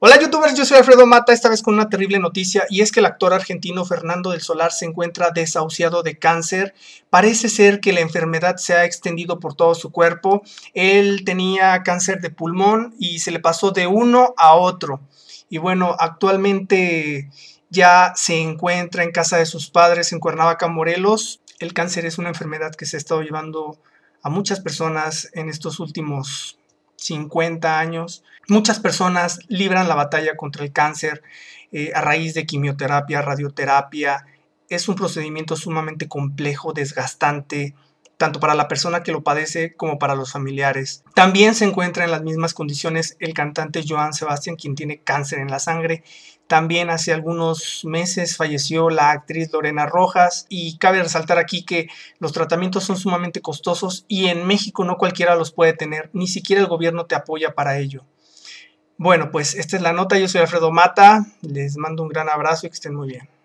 Hola youtubers, yo soy Alfredo Mata, esta vez con una terrible noticia y es que el actor argentino Fernando del Solar se encuentra desahuciado de cáncer. Parece ser que la enfermedad se ha extendido por todo su cuerpo. Él tenía cáncer de pulmón y se le pasó de uno a otro. Y bueno, actualmente ya se encuentra en casa de sus padres en Cuernavaca, Morelos. El cáncer es una enfermedad que se ha estado llevando a muchas personas en estos últimos 50 años. Muchas personas libran la batalla contra el cáncer eh, a raíz de quimioterapia, radioterapia. Es un procedimiento sumamente complejo, desgastante, tanto para la persona que lo padece como para los familiares. También se encuentra en las mismas condiciones el cantante Joan Sebastián, quien tiene cáncer en la sangre. También hace algunos meses falleció la actriz Lorena Rojas y cabe resaltar aquí que los tratamientos son sumamente costosos y en México no cualquiera los puede tener, ni siquiera el gobierno te apoya para ello. Bueno, pues esta es la nota, yo soy Alfredo Mata, les mando un gran abrazo y que estén muy bien.